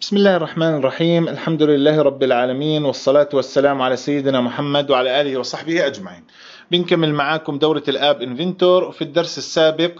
بسم الله الرحمن الرحيم الحمد لله رب العالمين والصلاة والسلام على سيدنا محمد وعلى آله وصحبه أجمعين بنكمل معاكم دورة الآب انفنتور وفي الدرس السابق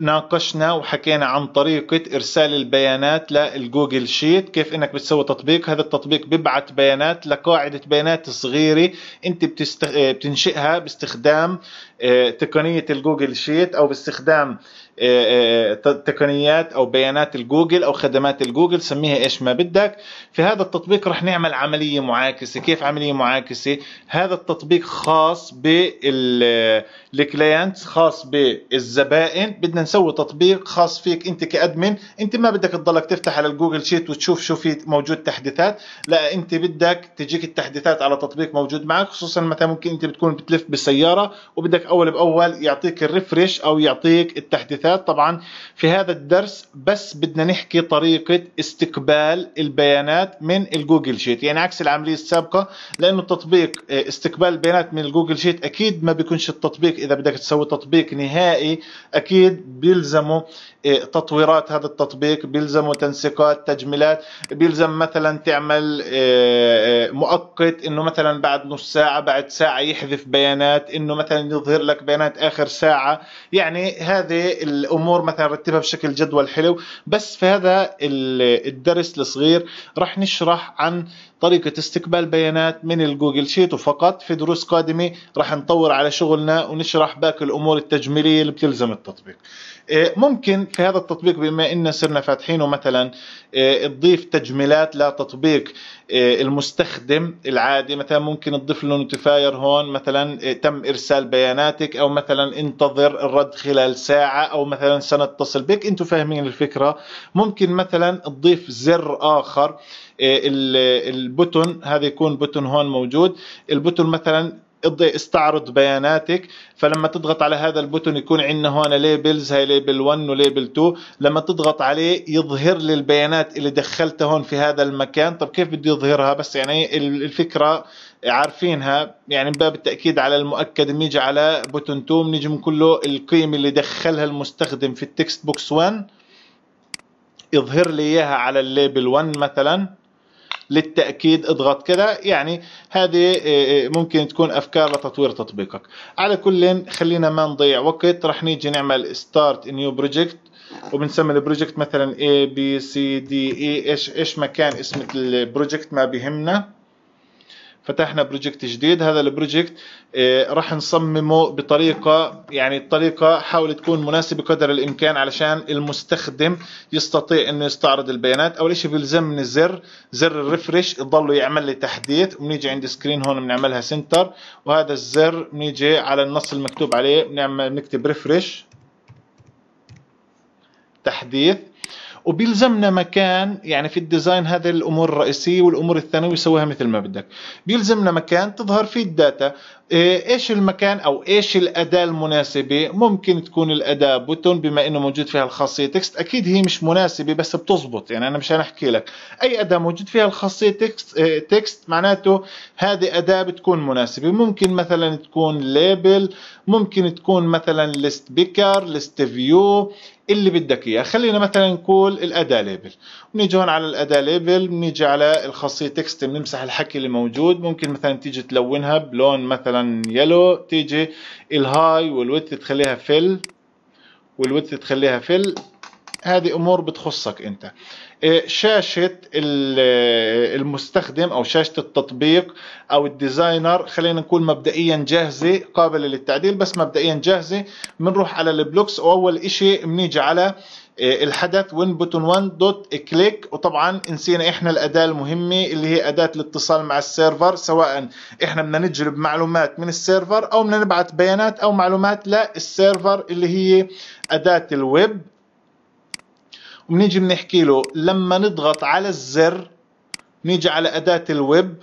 ناقشنا وحكينا عن طريقة إرسال البيانات للجوجل شيت كيف إنك بتسوي تطبيق هذا التطبيق ببعت بيانات لقاعدة بيانات صغيرة أنت بتستخ... بتنشئها باستخدام آه، تقنية الجوجل شيت أو باستخدام آه، آه، تقنيات أو بيانات الجوجل أو خدمات الجوجل سميها إيش ما بدك في هذا التطبيق رح نعمل عملية معاكسة كيف عملية معاكسة هذا التطبيق خاص بالكلاينتس خاص بالزبائن بدنا نسوي تطبيق خاص فيك انت كادمن انت ما بدك تضلك تفتح على الجوجل شيت وتشوف شو في موجود تحديثات لا انت بدك تجيك التحديثات على تطبيق موجود معك خصوصا مثلا ممكن انت بتكون بتلف بالسياره وبدك اول باول يعطيك الريفرش او يعطيك التحديثات طبعا في هذا الدرس بس بدنا نحكي طريقه استقبال البيانات من الجوجل شيت يعني عكس العمليه السابقه لانه التطبيق آه، استقبال البيانات من الجوجل شيت اكيد ما بيكونش التطبيق اذا بدك تسوي تطبيق نهائي اكيد بيلزموا إيه، تطويرات هذا التطبيق بيلزموا تنسيقات تجميلات بيلزم مثلا تعمل إيه، إيه، مؤقت انه مثلا بعد نص ساعه بعد ساعه يحذف بيانات انه مثلا يظهر لك بيانات اخر ساعه يعني هذه الامور مثلا رتبها بشكل جدول حلو بس في هذا الدرس الصغير راح نشرح عن طريقة استقبال بيانات من الجوجل شيت وفقط في دروس قادمة راح نطور على شغلنا ونشرح باقي الأمور التجميلية اللي بتلزم التطبيق إيه، ممكن في هذا التطبيق بما ان صرنا فاتحينه مثلا إيه، تضيف تجميلات لتطبيق إيه، المستخدم العادي مثلا ممكن تضيف له نوتيفاير هون مثلا تم ارسال بياناتك او مثلا انتظر الرد خلال ساعه او مثلا سنتصل بك انتم فاهمين الفكره ممكن مثلا تضيف زر اخر البوتون هذا يكون بوتون هون موجود البوتون مثلا اضغط استعرض بياناتك فلما تضغط على هذا البوتون يكون عندنا هون ليبلز هاي ليبل 1 وليبل 2 لما تضغط عليه يظهر لي البيانات اللي دخلتها هون في هذا المكان طب كيف بده يظهرها بس يعني الفكره عارفينها يعني باب التاكيد على المؤكد بنيجي على بوتون 2 بنيجي من كله القيمه اللي دخلها المستخدم في التكست بوكس 1 يظهر لي اياها على الليبل 1 مثلا للتأكيد اضغط كذا يعني هذه آه، آه، ممكن تكون أفكار لتطوير تطبيقك على كل خلينا ما نضيع وقت رح نيجي نعمل ستارت new project وبنسمي البروجكت مثلا A B C D E ايش ايش مكان اسم البروجكت ما بيهمنا فتحنا بروجكت جديد هذا البروجكت آه، راح نصممه بطريقه يعني الطريقه حاول تكون مناسبه قدر الامكان علشان المستخدم يستطيع انه يستعرض البيانات اول شيء بيلزمني الزر زر الريفرش يضل يعمل لي تحديث بنيجي عند سكرين هون بنعملها سنتر وهذا الزر بنيجي على النص المكتوب عليه بنعمل بنكتب ريفرش تحديث وبيلزمنا مكان يعني في الديزاين هذا الامور الرئيسيه والامور الثانويه سويها مثل ما بدك بيلزمنا مكان تظهر فيه الداتا إيه، ايش المكان او ايش الاداه المناسبه ممكن تكون الاداه بوتون بما انه موجود فيها الخاصيه تكست اكيد هي مش مناسبه بس بتزبط يعني انا مش هنحكي لك اي اداه موجود فيها الخاصيه تكست اه تكست معناته هذه اداه بتكون مناسبه ممكن مثلا تكون ليبل ممكن تكون مثلا ليست بيكر ليست فيو اللي بدك اياه خلينا مثلا نقول الاداه ليبل بنيجي هون على الاداه ليبل بنيجي على الخاصيه تكست بنمسح الحكي اللي موجود ممكن مثلا تيجي تلونها بلون مثلا مثلا يلو تيجي الهاي والويدث تخليها فيل والويدث تخليها فيل هذه امور بتخصك انت إيه، شاشه المستخدم او شاشه التطبيق او الديزاينر خلينا نقول مبدئيا جاهزه قابله للتعديل بس مبدئيا جاهزه بنروح على البلوكس واول إشي بنيجي على إيه، الحدث وين بوتون 1 دوت كليك وطبعا نسينا احنا الاداه المهمه اللي هي اداه الاتصال مع السيرفر سواء احنا بدنا نجلب معلومات من السيرفر او بدنا نبعث بيانات او معلومات للسيرفر اللي هي اداه الويب وبنيجي بنحكي له لما نضغط على الزر نيجي على أداة الويب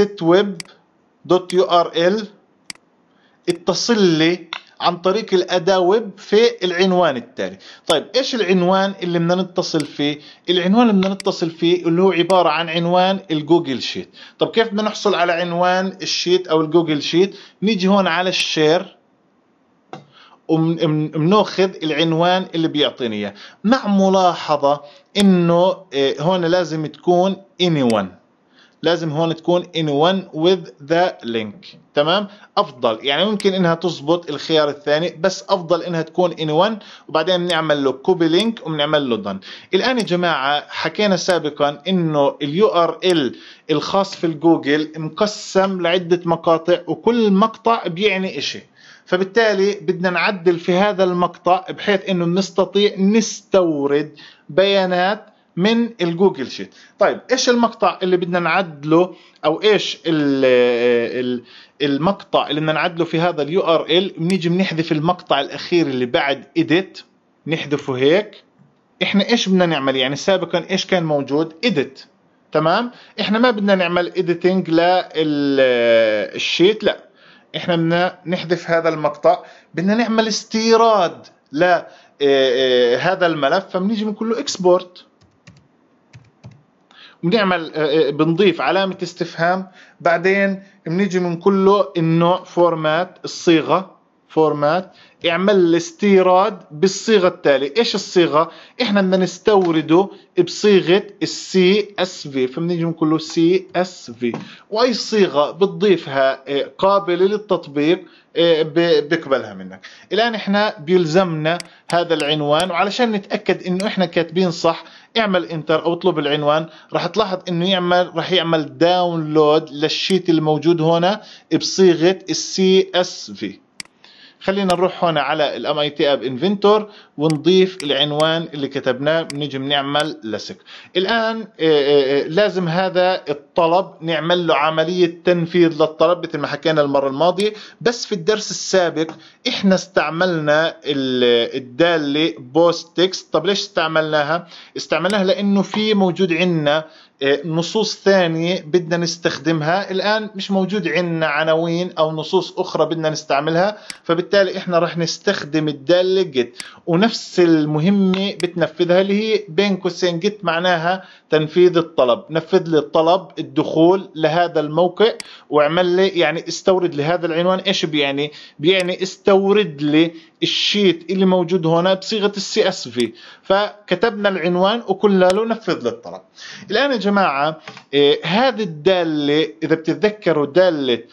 ال اتصل لي عن طريق الأداة ويب في العنوان التالي طيب إيش العنوان اللي بدنا نتصل فيه العنوان اللي بدنا نتصل فيه اللي هو عبارة عن عنوان الجوجل شيت طب كيف بدنا نحصل على عنوان الشيت أو الجوجل شيت نيجي هون على الشير وبناخذ العنوان اللي بيعطيني اياه مع ملاحظه انه آه، هون لازم تكون anyone لازم هون تكون anyone with the link تمام افضل يعني ممكن انها تزبط الخيار الثاني بس افضل انها تكون anyone وبعدين بنعمل له كوبي لينك وبنعمل له دن الان يا جماعه حكينا سابقا انه اليو ار ال الخاص في الجوجل مقسم لعده مقاطع وكل مقطع بيعني شيء فبالتالي بدنا نعدل في هذا المقطع بحيث انه نستطيع نستورد بيانات من الجوجل شيت طيب ايش المقطع اللي بدنا نعدله او ايش الـ الـ المقطع اللي بدنا نعدله في هذا اليو ار ال بنيجي بنحذف المقطع الاخير اللي بعد ايديت نحذفه هيك احنا ايش بدنا نعمل يعني سابقا ايش كان موجود ايديت تمام احنا ما بدنا نعمل ايديتنج للشيت لا احنا بدنا نحذف هذا المقطع بدنا نعمل استيراد ل آه، آه، هذا الملف فبنيجي بنقول له اكسبورت بنعمل آه، بنضيف علامة استفهام بعدين بنيجي بنقول له انه فورمات الصيغة فورمات اعمل الاستيراد بالصيغه التاليه ايش الصيغه احنا بدنا نستورده بصيغه السي اس في فبنيجي بنقول له سي اس في واي صيغه بتضيفها آه، قابله للتطبيق آه، بيقبلها منك الان احنا بيلزمنا هذا العنوان وعلشان نتاكد انه احنا كاتبين صح اعمل انتر او اطلب العنوان راح تلاحظ انه يعمل راح يعمل داونلود للشيت الموجود هنا بصيغه السي اس في خلينا نروح هون على الام اي تي اب انفنتور ونضيف العنوان اللي كتبناه بنيجي بنعمل لسك الان آه، آه، آه، لازم هذا الطلب نعمل له عمليه تنفيذ للطلب مثل ما حكينا المره الماضيه بس في الدرس السابق احنا استعملنا الداله بوست تكست طب ليش استعملناها استعملناها لانه في موجود عندنا نصوص ثانية بدنا نستخدمها الآن مش موجود عندنا عناوين أو نصوص أخرى بدنا نستعملها فبالتالي إحنا رح نستخدم الدالة جيت ونفس المهمة بتنفذها اللي هي بين قوسين جيت معناها تنفيذ الطلب نفذ لي الطلب الدخول لهذا الموقع واعمل لي يعني استورد لهذا العنوان إيش بيعني بيعني استورد لي الشيت اللي موجود هنا بصيغه السي اس في فكتبنا العنوان وقلنا له نفذ للطلب الان يا جماعه إيه، هذه الداله اذا بتتذكروا داله إيه،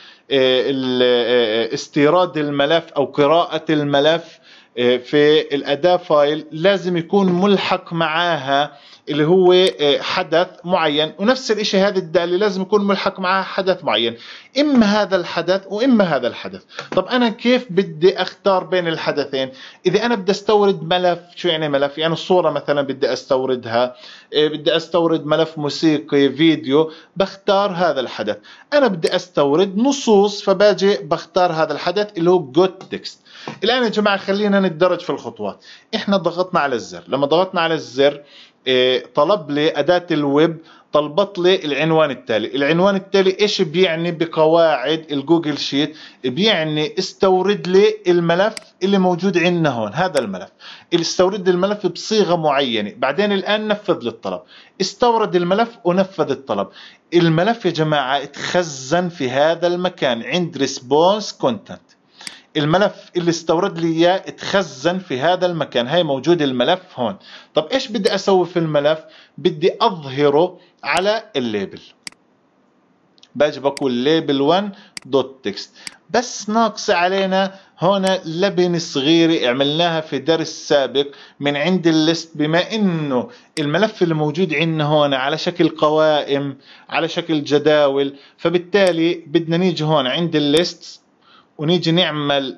إيه، استيراد الملف او قراءه الملف في الاداه فايل لازم يكون ملحق معاها اللي هو آه، حدث معين ونفس الشيء هذه الدالة لازم يكون ملحق معها حدث معين إما هذا الحدث وإما هذا الحدث طب أنا كيف بدي أختار بين الحدثين إذا أنا بدي أستورد ملف شو يعني ملف يعني الصورة مثلا بدي أستوردها آه، بدي أستورد ملف موسيقي فيديو بختار هذا الحدث أنا بدي أستورد نصوص فباجي بختار هذا الحدث اللي هو جوت تكست الآن يا جماعة خلينا نتدرج في الخطوات إحنا ضغطنا على الزر لما ضغطنا على الزر إيه، طلب لي اداه الويب طلبت لي العنوان التالي العنوان التالي ايش بيعني بقواعد الجوجل شيت بيعني استورد لي الملف اللي موجود عندنا هون هذا الملف استورد الملف بصيغه معينه بعدين الان نفذ لي الطلب استورد الملف ونفذ الطلب الملف يا جماعه اتخزن في هذا المكان عند ريسبونس كونتنت الملف اللي استورد لي اياه اتخزن في هذا المكان هاي موجود الملف هون طب ايش بدي اسوي في الملف بدي اظهره على الليبل باجي بقول ليبل 1 دوت تكست بس ناقص علينا هون لبنة صغيرة عملناها في درس سابق من عند الليست بما انه الملف اللي موجود عندنا هون على شكل قوائم على شكل جداول فبالتالي بدنا نيجي هون عند الليست ونيجي نعمل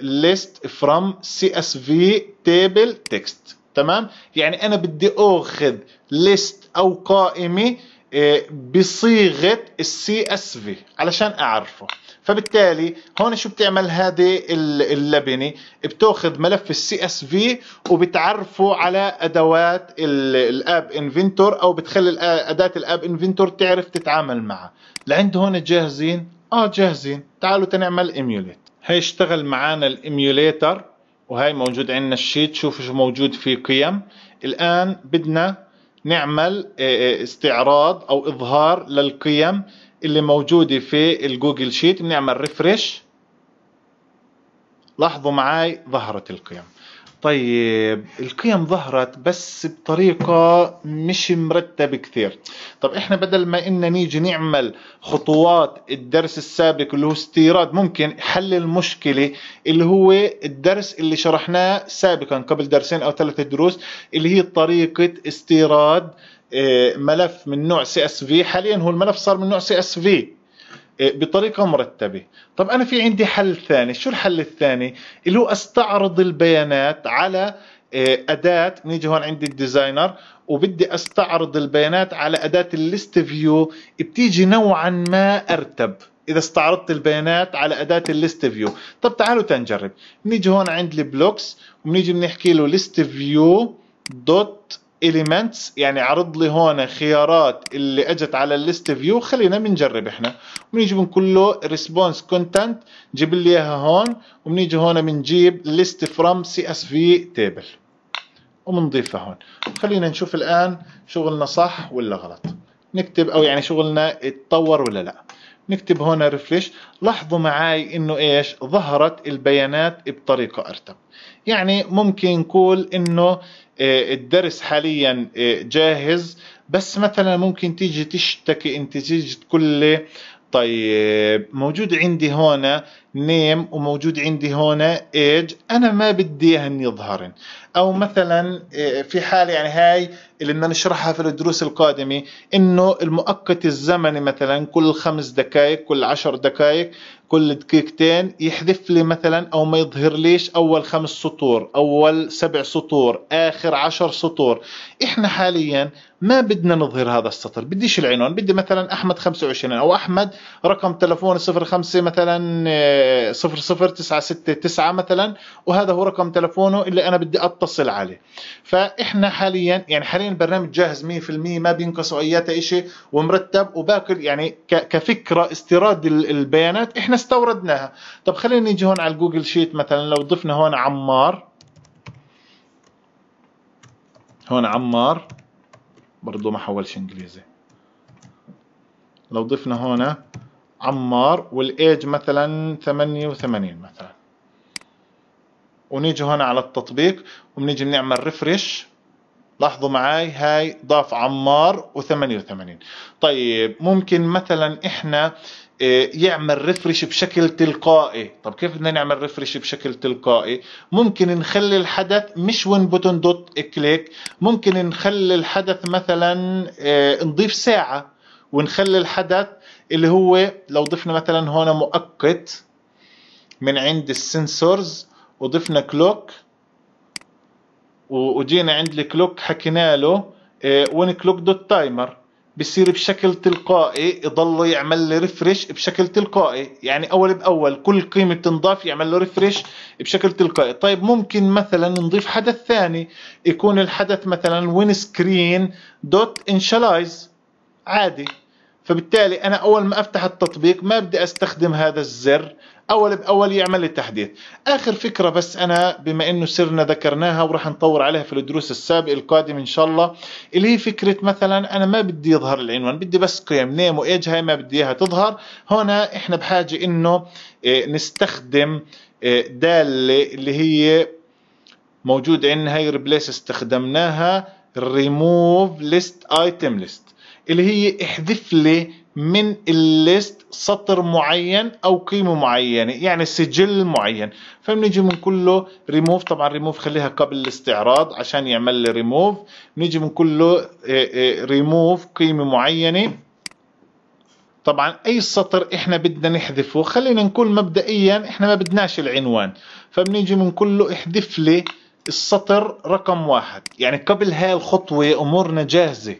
ليست فروم سي اس في تيبل تكست تمام يعني انا بدي اخذ ليست او قائمه آه, بصيغه السي اس في علشان اعرفه فبالتالي هون شو بتعمل هذه اللبنه بتاخذ ملف السي اس في وبتعرفه على ادوات الاب انفنتور او بتخلي اداه الاب انفنتور تعرف تتعامل معه لعند هون جاهزين اه جاهزين تعالوا تنعمل ايميوليت هي اشتغل معانا الايميوليتر وهي موجود عندنا الشيت شوفوا شو موجود في قيم الان بدنا نعمل آه، آه، استعراض او اظهار للقيم اللي موجوده في الجوجل شيت بنعمل ريفرش لاحظوا معي ظهرت القيم طيب القيم ظهرت بس بطريقة مش مرتبة كثير طب احنا بدل ما ان نيجي نعمل خطوات الدرس السابق اللي هو استيراد ممكن حل المشكلة اللي هو الدرس اللي شرحناه سابقا قبل درسين او ثلاثة دروس اللي هي طريقة استيراد آه، ملف من نوع سي اس في حاليا هو الملف صار من نوع سي اس في إيه، بطريقه مرتبه طب انا في عندي حل ثاني شو الحل الثاني اللي هو استعرض البيانات على إيه، اداه نيجي هون عندي الديزاينر وبدي استعرض البيانات على اداه الليست فيو بتيجي نوعا ما ارتب اذا استعرضت البيانات على اداه الليست فيو طب تعالوا تنجرب بنيجي هون عند البلوكس وبنيجي بنحكي له ليست فيو دوت اليمنتس يعني عرض لي هون خيارات اللي اجت على الليست فيو خلينا بنجرب احنا بنيجي بنقول له ريسبونس كونتنت جيب لي اياها هون وبنيجي هون بنجيب ليست فروم سي اس في تيبل وبنضيفها هون خلينا نشوف الان شغلنا صح ولا غلط نكتب او يعني شغلنا اتطور ولا لا نكتب هون ريفريش لاحظوا معي انه ايش ظهرت البيانات بطريقه ارتب يعني ممكن نقول انه آه، الدرس حاليا آه، جاهز بس مثلا ممكن تيجي تشتكي انت تيجي تقول لي طيب موجود عندي هون نيم وموجود عندي هون ايج انا ما بدي اهن يظهرن او مثلا آه، في حال يعني هاي اللي بدنا نشرحها في الدروس القادمه انه المؤقت الزمني مثلا كل خمس دقائق كل عشر دقائق كل دقيقتين يحذف لي مثلا او ما يظهر ليش اول خمس سطور اول سبع سطور اخر عشر سطور احنا حاليا ما بدنا نظهر هذا السطر بديش العنوان بدي مثلا احمد 25 او احمد رقم تلفون 05 مثلا آه، 00969 آه، مثلا وهذا هو رقم تلفونه اللي انا بدي اتصل عليه فاحنا حاليا يعني حاليا البرنامج جاهز 100% ما بينقصوا اي شيء ومرتب وباكل يعني كفكره استيراد البيانات احنا استوردناها طب خلينا نيجي هون على الجوجل شيت مثلا لو ضفنا هون عمار هون عمار برضه ما حولش انجليزي لو ضفنا هون عمار والايج مثلا 88 مثلا ونيجي هنا على التطبيق وبنيجي بنعمل ريفرش لاحظوا معي هاي ضاف عمار و88 طيب ممكن مثلا احنا آه، يعمل ريفرش بشكل تلقائي طب كيف بدنا نعمل ريفرش بشكل تلقائي ممكن نخلي الحدث مش وين بوتون دوت كليك ممكن نخلي الحدث مثلا آه، نضيف ساعة ونخلي الحدث اللي هو لو ضفنا مثلا هون مؤقت من عند السنسورز وضفنا كلوك وجينا عند الكلوك حكينا له وين كلوك دوت تايمر بصير بشكل تلقائي يضل يعمل لي ريفرش بشكل تلقائي يعني اول باول كل قيمه بتنضاف يعمل له ريفرش بشكل تلقائي طيب ممكن مثلا نضيف حدث ثاني يكون الحدث مثلا وين سكرين دوت انشالايز عادي فبالتالي انا اول ما افتح التطبيق ما بدي استخدم هذا الزر اول باول يعمل لي تحديث اخر فكره بس انا بما انه سرنا ذكرناها وراح نطور عليها في الدروس السابقه القادمه ان شاء الله اللي هي فكره مثلا انا ما بدي يظهر العنوان بدي بس قيم نيم وايج هاي ما بدي اياها تظهر هنا احنا بحاجه انه آه، نستخدم آه، داله اللي هي موجود عندنا هي ريبليس استخدمناها ريموف ليست ايتم ليست اللي هي احذف لي من الليست سطر معين او قيمه معينه يعني سجل معين فبنيجي من كله ريموف طبعا ريموف خليها قبل الاستعراض عشان يعمل لي ريموف بنيجي من كله ريموف آه، آه، قيمه معينه طبعا اي سطر احنا بدنا نحذفه خلينا نقول مبدئيا احنا ما بدناش العنوان فبنيجي من كله احذف لي السطر رقم واحد يعني قبل هاي الخطوة امورنا جاهزة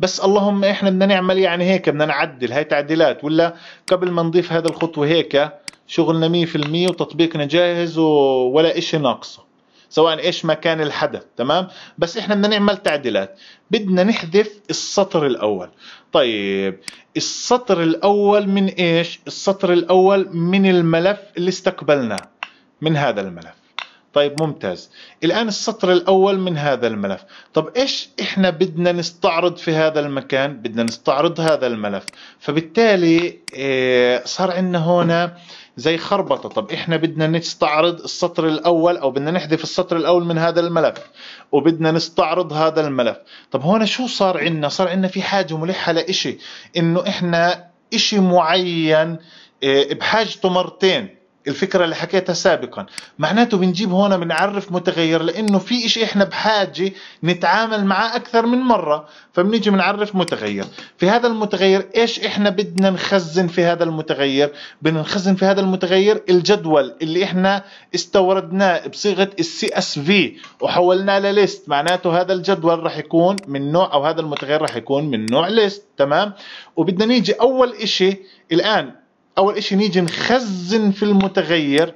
بس اللهم احنا بدنا نعمل يعني هيك بدنا نعدل هاي تعديلات ولا قبل ما نضيف هذا الخطوه هيك شغلنا 100% وتطبيقنا جاهز ولا إشي ناقصه سواء ايش ما كان الحدث تمام بس احنا بدنا نعمل تعديلات بدنا نحذف السطر الاول طيب السطر الاول من ايش السطر الاول من الملف اللي استقبلناه من هذا الملف طيب ممتاز الآن السطر الأول من هذا الملف طب إيش إحنا بدنا نستعرض في هذا المكان بدنا نستعرض هذا الملف فبالتالي إيه، صار عندنا هنا زي خربطة طب إحنا بدنا نستعرض السطر الأول أو بدنا نحذف السطر الأول من هذا الملف وبدنا نستعرض هذا الملف طب هنا شو صار عندنا صار عندنا في حاجة ملحة لإشي إنه إحنا إشي معين إيه، بحاجته مرتين الفكره اللي حكيتها سابقا معناته بنجيب هون بنعرف متغير لانه في شيء احنا بحاجه نتعامل معه اكثر من مره فبنيجي بنعرف متغير في هذا المتغير ايش احنا بدنا نخزن في هذا المتغير بدنا نخزن في هذا المتغير الجدول اللي احنا استوردناه بصيغه السي اس في وحولناه لليست معناته هذا الجدول راح يكون من نوع او هذا المتغير راح يكون من نوع ليست تمام وبدنا نيجي اول شيء الان أول إشي نيجي نخزن في المتغير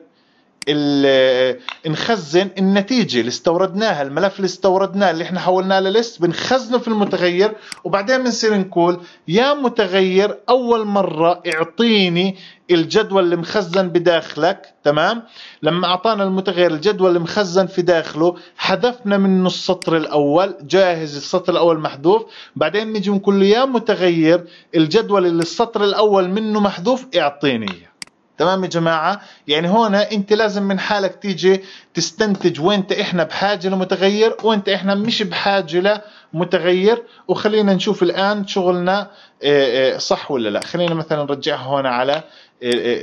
نخزن النتيجه اللي استوردناها الملف اللي استوردناه اللي احنا حولناه للست بنخزنه في المتغير وبعدين بنصير نقول يا متغير اول مره اعطيني الجدول اللي مخزن بداخلك تمام لما اعطانا المتغير الجدول اللي مخزن في داخله حذفنا منه السطر الاول جاهز السطر الاول محذوف بعدين نجي نقول له يا متغير الجدول اللي السطر الاول منه محذوف اعطيني اياه تمام يا جماعة يعني هنا انت لازم من حالك تيجي تستنتج وانت احنا بحاجة لمتغير وانت احنا مش بحاجة لمتغير وخلينا نشوف الان شغلنا آه، آه، صح ولا لا خلينا مثلا نرجعها هون على آه،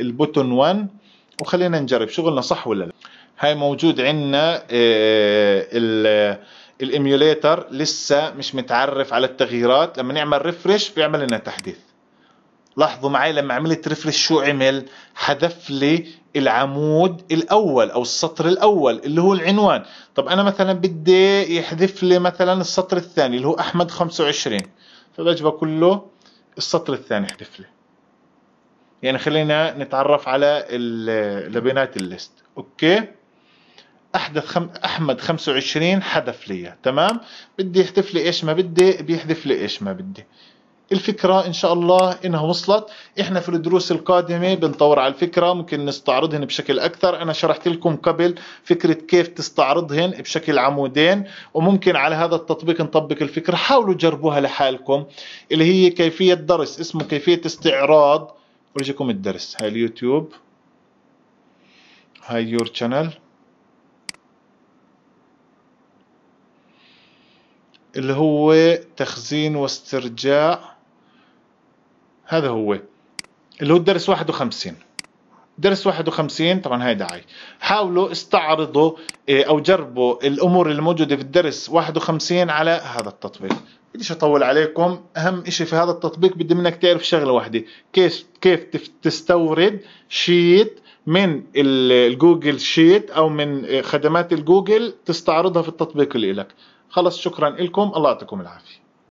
البوتون 1 وخلينا نجرب شغلنا صح ولا لا هاي موجود عندنا ال الايميوليتر لسه مش متعرف على التغييرات لما نعمل ريفرش بيعمل لنا تحديث لاحظوا معي لما عملت ريفرش شو عمل حذف لي العمود الاول او السطر الاول اللي هو العنوان طب انا مثلا بدي يحذف لي مثلا السطر الثاني اللي هو احمد 25 فبجبه كله السطر الثاني يحذف لي يعني خلينا نتعرف على لبنات الليست اوكي احدث خم... احمد 25 حذف لي تمام بدي يحذف لي ايش ما بدي بيحذف لي ايش ما بدي الفكرة إن شاء الله إنها وصلت إحنا في الدروس القادمة بنطور على الفكرة ممكن نستعرضهن بشكل أكثر أنا شرحت لكم قبل فكرة كيف تستعرضهن بشكل عمودين وممكن على هذا التطبيق نطبق الفكرة حاولوا جربوها لحالكم اللي هي كيفية درس اسمه كيفية استعراض ورجيكم الدرس هاي اليوتيوب هاي يور شانل اللي هو تخزين واسترجاع هذا هو اللي هو الدرس 51 درس 51 طبعا هاي دعاية حاولوا استعرضوا إيه، او جربوا الامور الموجوده في الدرس 51 على هذا التطبيق بديش اطول عليكم اهم شيء في هذا التطبيق بدي منك تعرف شغله واحده كيف كيف تستورد شيت من الجوجل شيت او من إيه، خدمات الجوجل تستعرضها في التطبيق اللي لك خلص شكرا لكم الله يعطيكم العافيه